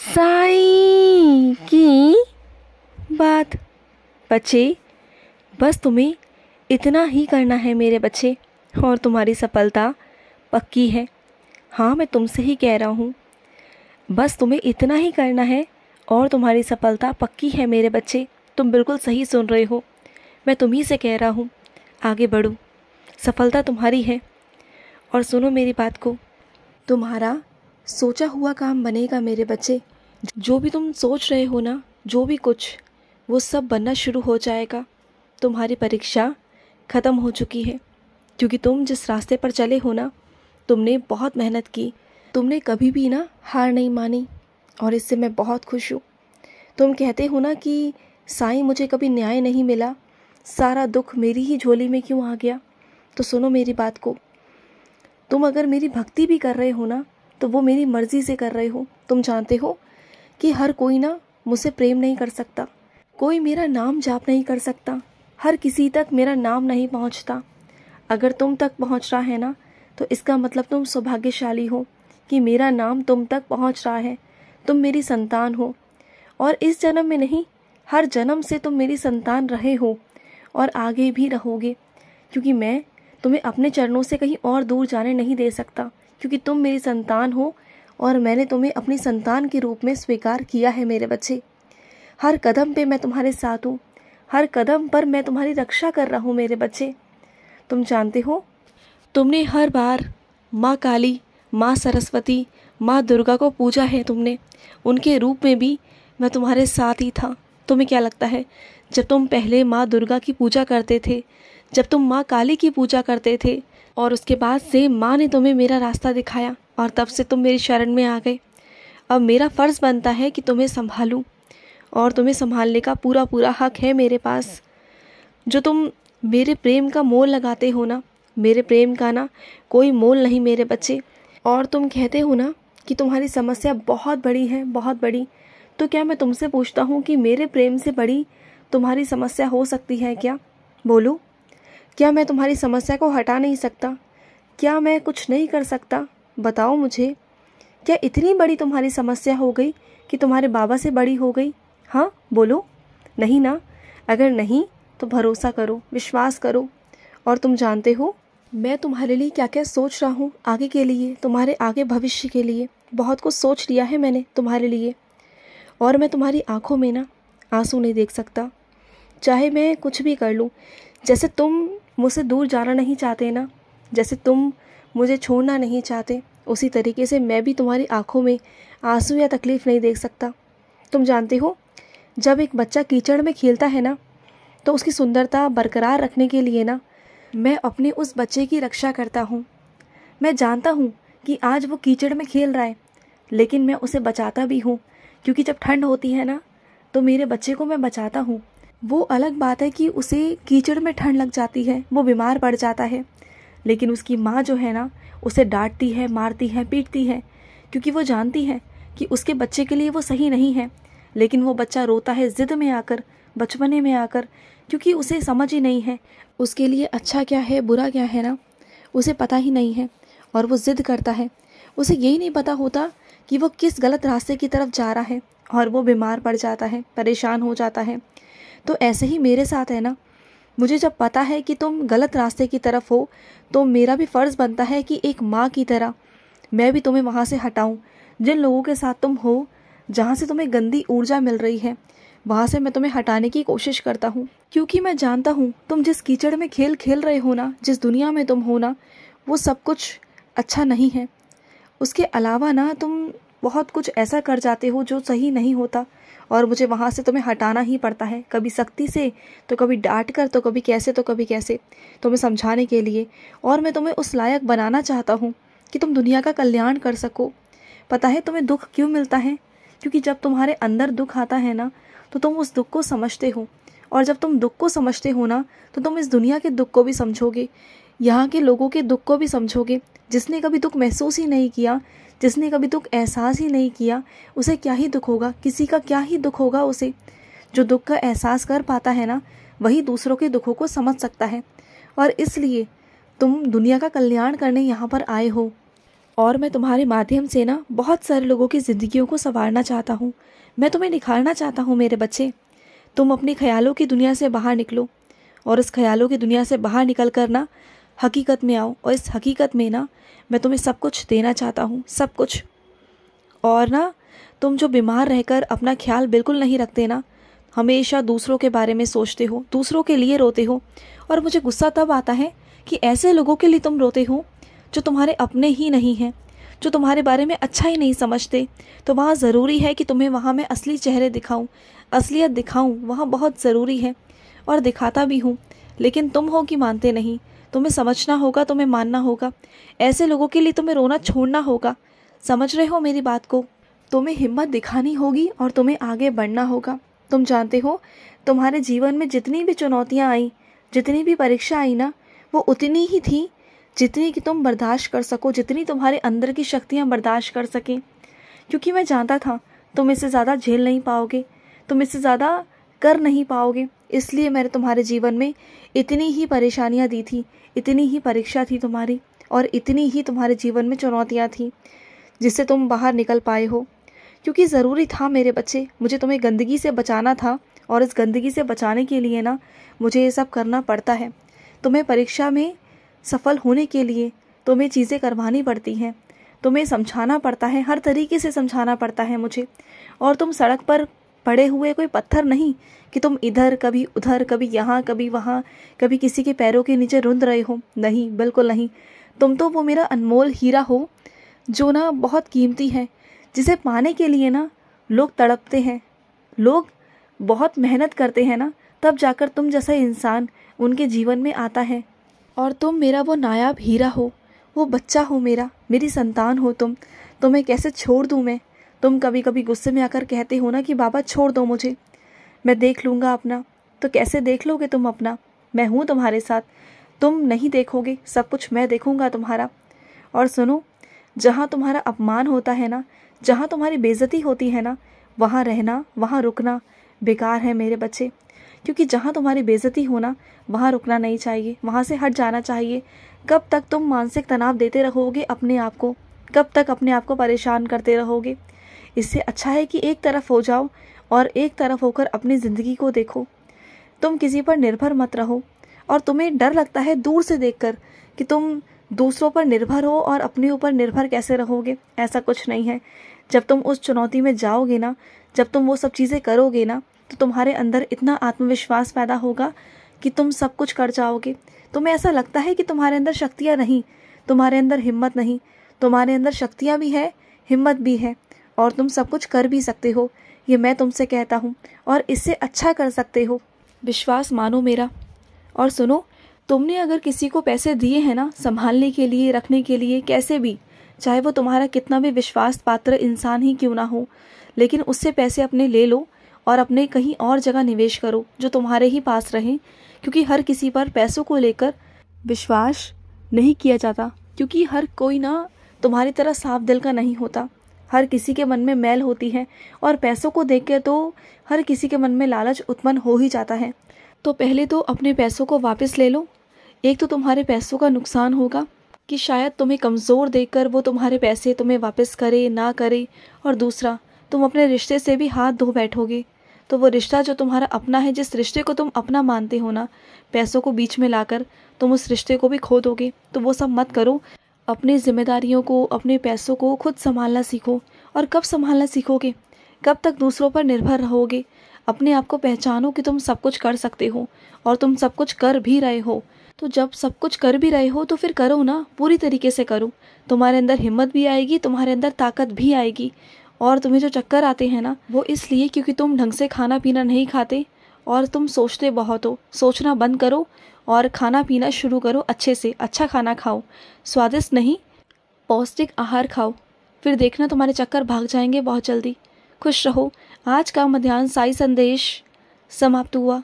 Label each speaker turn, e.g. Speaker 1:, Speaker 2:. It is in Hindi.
Speaker 1: साई की बात बच्चे बस तुम्हें इतना ही करना है मेरे बच्चे और तुम्हारी सफलता पक्की है हाँ मैं तुमसे ही कह रहा हूँ बस तुम्हें इतना ही करना है और तुम्हारी सफलता पक्की है मेरे बच्चे तुम बिल्कुल सही सुन रहे हो मैं तुम्ही से कह रहा हूँ आगे बढ़ो सफलता तुम्हारी है और सुनो मेरी बात को तुम्हारा सोचा हुआ काम बनेगा मेरे बच्चे जो भी तुम सोच रहे हो ना जो भी कुछ वो सब बनना शुरू हो जाएगा तुम्हारी परीक्षा ख़त्म हो चुकी है क्योंकि तुम जिस रास्ते पर चले हो ना तुमने बहुत मेहनत की तुमने कभी भी ना हार नहीं मानी और इससे मैं बहुत खुश हूँ तुम कहते हो ना कि साईं मुझे कभी न्याय नहीं मिला सारा दुख मेरी ही झोली में क्यों आ गया तो सुनो मेरी बात को तुम अगर मेरी भक्ति भी कर रहे हो ना तो वो मेरी मर्ज़ी से कर रहे हो तुम जानते हो कि हर कोई ना मुझसे प्रेम नहीं कर सकता कोई मेरा नाम जाप नहीं कर सकता हर किसी तक मेरा नाम नहीं पहुंचता अगर तुम तक पहुंच रहा है ना तो इसका मतलब तुम सौभाग्यशाली हो कि मेरा नाम तुम तक पहुंच रहा है तुम मेरी संतान हो और इस जन्म में नहीं हर जन्म से तुम मेरी संतान रहे हो और आगे भी रहोगे क्योंकि मैं तुम्हें अपने चरणों से कहीं और दूर जाने नहीं दे सकता क्योंकि तुम मेरी संतान हो और मैंने तुम्हें अपनी संतान के रूप में स्वीकार किया है मेरे बच्चे हर कदम पे मैं तुम्हारे साथ हूँ हर कदम पर मैं तुम्हारी रक्षा कर रहा हूँ मेरे बच्चे तुम जानते हो तुमने हर बार माँ काली माँ सरस्वती माँ दुर्गा को पूजा है तुमने उनके रूप में भी मैं तुम्हारे साथ ही था तुम्हें क्या लगता है जब तुम पहले माँ दुर्गा की पूजा करते थे जब तुम माँ काली की पूजा करते थे और उसके बाद से माँ ने तुम्हें मेरा रास्ता दिखाया और तब से तुम मेरी शरण में आ गए अब मेरा फ़र्ज़ बनता है कि तुम्हें संभालूँ और तुम्हें संभालने का पूरा पूरा हक है मेरे पास जो तुम मेरे प्रेम का मोल लगाते हो ना मेरे प्रेम का ना कोई मोल नहीं मेरे बच्चे और तुम कहते हो ना कि तुम्हारी समस्या बहुत बड़ी है बहुत बड़ी तो क्या मैं तुमसे पूछता हूँ कि मेरे प्रेम से बड़ी तुम्हारी समस्या हो सकती है क्या बोलो क्या मैं तुम्हारी समस्या को हटा नहीं सकता क्या मैं कुछ नहीं कर सकता बताओ मुझे क्या इतनी बड़ी तुम्हारी समस्या हो गई कि तुम्हारे बाबा से बड़ी हो गई हाँ बोलो नहीं ना अगर नहीं तो भरोसा करो विश्वास करो और तुम जानते हो मैं तुम्हारे लिए क्या क्या सोच रहा हूँ आगे के लिए तुम्हारे आगे भविष्य के लिए बहुत कुछ सोच लिया है मैंने तुम्हारे लिए और मैं तुम्हारी आंखों में ना आंसू नहीं देख सकता चाहे मैं कुछ भी कर लूँ जैसे तुम मुझसे दूर जाना नहीं चाहते ना जैसे तुम मुझे छोड़ना नहीं चाहते उसी तरीके से मैं भी तुम्हारी आंखों में आंसू या तकलीफ़ नहीं देख सकता तुम जानते हो जब एक बच्चा कीचड़ में खेलता है ना तो उसकी सुंदरता बरकरार रखने के लिए ना मैं अपने उस बच्चे की रक्षा करता हूँ मैं जानता हूँ कि आज वो कीचड़ में खेल रहा है लेकिन मैं उसे बचाता भी हूँ क्योंकि जब ठंड होती है ना तो मेरे बच्चे को मैं बचाता हूँ वो अलग बात है कि उसे कीचड़ में ठंड लग जाती है वो बीमार पड़ जाता है लेकिन उसकी माँ जो है ना उसे डांटती है मारती है पीटती है क्योंकि वो जानती है कि उसके बच्चे के लिए वो सही नहीं है लेकिन वो बच्चा रोता है ज़िद में आकर बचपने में आकर क्योंकि उसे समझ ही नहीं है उसके लिए अच्छा क्या है बुरा क्या है ना उसे पता ही नहीं है और वो ज़िद करता है उसे यही नहीं पता होता कि वो किस गलत रास्ते की तरफ जा रहा है और वो बीमार पड़ जाता है परेशान हो जाता है तो ऐसे ही मेरे साथ है ना मुझे जब पता है कि तुम गलत रास्ते की तरफ हो तो मेरा भी फ़र्ज़ बनता है कि एक माँ की तरह मैं भी तुम्हें वहाँ से हटाऊँ जिन लोगों के साथ तुम हो जहाँ से तुम्हें गंदी ऊर्जा मिल रही है वहाँ से मैं तुम्हें हटाने की कोशिश करता हूँ क्योंकि मैं जानता हूँ तुम जिस कीचड़ में खेल खेल रहे हो ना जिस दुनिया में तुम हो ना वो सब कुछ अच्छा नहीं है उसके अलावा ना तुम बहुत कुछ ऐसा कर जाते हो जो सही नहीं होता और मुझे वहाँ से तुम्हें हटाना ही पड़ता है कभी सख्ती से तो कभी डांट कर तो कभी कैसे तो कभी कैसे तुम्हें समझाने के लिए और मैं तुम्हें उस लायक बनाना चाहता हूँ कि तुम दुनिया का कल्याण कर सको पता है तुम्हें दुख क्यों मिलता है क्योंकि जब तुम्हारे अंदर दुख आता है ना तो तुम उस दुख को समझते हो और जब तुम दुख को समझते हो ना तो तुम इस दुनिया के दुख को भी समझोगे यहाँ के लोगों के दुख को भी समझोगे जिसने कभी दुख महसूस ही नहीं किया जिसने कभी दुख एहसास ही नहीं किया उसे क्या ही दुख होगा किसी का क्या ही दुख होगा उसे जो दुख का एहसास कर पाता है ना वही दूसरों के दुखों को समझ सकता है और इसलिए तुम दुनिया का कल्याण करने यहाँ पर आए हो और मैं तुम्हारे माध्यम से ना बहुत सारे लोगों की ज़िंदगियों को संवारना चाहता हूँ मैं तुम्हें निखारना चाहता हूँ मेरे बच्चे तुम अपने ख्यालों की दुनिया से बाहर निकलो और इस ख्यालों की दुनिया से बाहर निकल कर ना हकीकत में आओ और इस हकीकत में ना मैं तुम्हें सब कुछ देना चाहता हूँ सब कुछ और ना तुम जो बीमार रहकर अपना ख्याल बिल्कुल नहीं रखते ना हमेशा दूसरों के बारे में सोचते हो दूसरों के लिए रोते हो और मुझे गुस्सा तब आता है कि ऐसे लोगों के लिए तुम रोते हो जो तुम्हारे अपने ही नहीं हैं जो तुम्हारे बारे में अच्छा ही नहीं समझते तो वहाँ ज़रूरी है कि तुम्हें वहाँ मैं असली चेहरे दिखाऊँ असलियत दिखाऊँ वहाँ बहुत ज़रूरी है और दिखाता भी हूँ लेकिन तुम हो कि मानते नहीं तुम्हें समझना होगा तुम्हें मानना होगा ऐसे लोगों के लिए तुम्हें रोना छोड़ना होगा समझ रहे हो मेरी बात को तुम्हें हिम्मत दिखानी होगी और तुम्हें आगे बढ़ना होगा तुम जानते हो तुम्हारे जीवन में जितनी भी चुनौतियाँ आई जितनी भी परीक्षा आई ना वो उतनी ही थी जितनी कि तुम बर्दाश्त कर सको जितनी तुम्हारे अंदर की शक्तियाँ बर्दाश्त कर सकें क्योंकि मैं जानता था तुम इससे ज़्यादा झेल नहीं पाओगे तुम इससे ज़्यादा कर नहीं पाओगे इसलिए मैंने तुम्हारे जीवन में इतनी ही परेशानियाँ दी थी इतनी ही परीक्षा थी तुम्हारी और इतनी ही तुम्हारे जीवन में चुनौतियाँ थीं जिससे तुम बाहर निकल पाए हो क्योंकि ज़रूरी था मेरे बच्चे मुझे तुम्हें गंदगी से बचाना था और इस गंदगी से बचाने के लिए ना मुझे ये सब करना पड़ता है तुम्हें परीक्षा में सफल होने के लिए तुम्हें चीज़ें करवानी पड़ती हैं तुम्हें समझाना पड़ता है हर तरीके से समझाना पड़ता है मुझे और तुम सड़क पर पड़े हुए कोई पत्थर नहीं कि तुम इधर कभी उधर कभी यहाँ कभी वहाँ कभी किसी के पैरों के नीचे रुंध रहे हो नहीं बिल्कुल नहीं तुम तो वो मेरा अनमोल हीरा हो जो ना बहुत कीमती है जिसे पाने के लिए ना लोग तड़पते हैं लोग बहुत मेहनत करते हैं ना तब जाकर तुम जैसा इंसान उनके जीवन में आता है और तुम मेरा वो नायाब हीरा हो वो बच्चा हो मेरा मेरी संतान हो तुम तुम्हें कैसे छोड़ दूँ मैं तुम कभी कभी गुस्से में आकर कहते हो ना कि बाबा छोड़ दो मुझे मैं देख लूँगा अपना तो कैसे देख लोगे तुम अपना मैं हूँ तुम्हारे साथ तुम नहीं देखोगे सब कुछ मैं देखूँगा तुम्हारा और सुनो जहाँ तुम्हारा अपमान होता है ना जहाँ तुम्हारी बेज़ती होती है ना वहाँ रहना वहाँ रुकना बेकार है मेरे बच्चे क्योंकि जहाँ तुम्हारी हो होना वहाँ रुकना नहीं चाहिए वहाँ से हट जाना चाहिए कब तक तुम मानसिक तनाव देते रहोगे अपने आप को कब तक अपने आप को परेशान करते रहोगे इससे अच्छा है कि एक तरफ हो जाओ और एक तरफ होकर अपनी ज़िंदगी को देखो तुम किसी पर निर्भर मत रहो और तुम्हें डर लगता है दूर से कर कि तुम दूसरों पर निर्भर हो और अपने ऊपर निर्भर कैसे रहोगे ऐसा कुछ नहीं है जब तुम उस चुनौती में जाओगे ना जब तुम वो सब चीज़ें करोगे ना तो तुम्हारे अंदर इतना आत्मविश्वास पैदा होगा कि तुम सब कुछ कर जाओगे तुम्हें ऐसा लगता है कि तुम्हारे अंदर शक्तियाँ नहीं तुम्हारे अंदर हिम्मत नहीं तुम्हारे अंदर शक्तियाँ भी है हिम्मत भी है और तुम सब कुछ कर भी सकते हो ये मैं तुमसे कहता हूँ और इससे अच्छा कर सकते हो विश्वास मानो मेरा और सुनो तुमने अगर किसी को पैसे दिए हैं ना संभालने के लिए रखने के लिए कैसे भी चाहे वो तुम्हारा कितना भी विश्वास पात्र इंसान ही क्यों ना हो लेकिन उससे पैसे अपने ले लो और अपने कहीं और जगह निवेश करो जो तुम्हारे ही पास रहें क्योंकि हर किसी पर पैसों को लेकर विश्वास नहीं किया जाता क्योंकि हर कोई ना तुम्हारी तरह साफ दिल का नहीं होता हर किसी के मन में मैल होती है और पैसों को देख के तो हर किसी के मन में लालच उत्पन्न हो ही जाता है तो पहले तो अपने पैसों को वापस ले लो एक तो तुम्हारे पैसों का नुकसान होगा कि शायद तुम्हें कमज़ोर देखकर वो तुम्हारे पैसे तुम्हें वापस करे ना करे और दूसरा तुम अपने रिश्ते से भी हाथ धो बैठोगे तो वो रिश्ता जो तुम्हारा अपना है जिस रिश्ते को तुम अपना मानते हो ना पैसों को बीच में लाकर तुम उस रिश्ते को भी खो दोगे तो वो सब मत करो अपनी जिम्मेदारियों को अपने पैसों को खुद संभालना सीखो और कब संभालना सीखोगे कब तक दूसरों पर निर्भर रहोगे अपने आप को पहचानो कि तुम सब कुछ कर सकते हो और तुम सब कुछ कर भी रहे हो तो जब सब कुछ कर भी रहे हो तो फिर करो ना पूरी तरीके से करो तुम्हारे अंदर हिम्मत भी आएगी तुम्हारे अंदर ताकत भी आएगी और तुम्हें जो चक्कर आते हैं ना वो इसलिए क्योंकि तुम ढंग से खाना पीना नहीं खाते और तुम सोचते बहुत हो सोचना बंद करो और खाना पीना शुरू करो अच्छे से अच्छा खाना खाओ स्वादिष्ट नहीं पौष्टिक आहार खाओ फिर देखना तुम्हारे चक्कर भाग जाएंगे बहुत जल्दी खुश रहो आज का मध्यान्ह साई संदेश समाप्त हुआ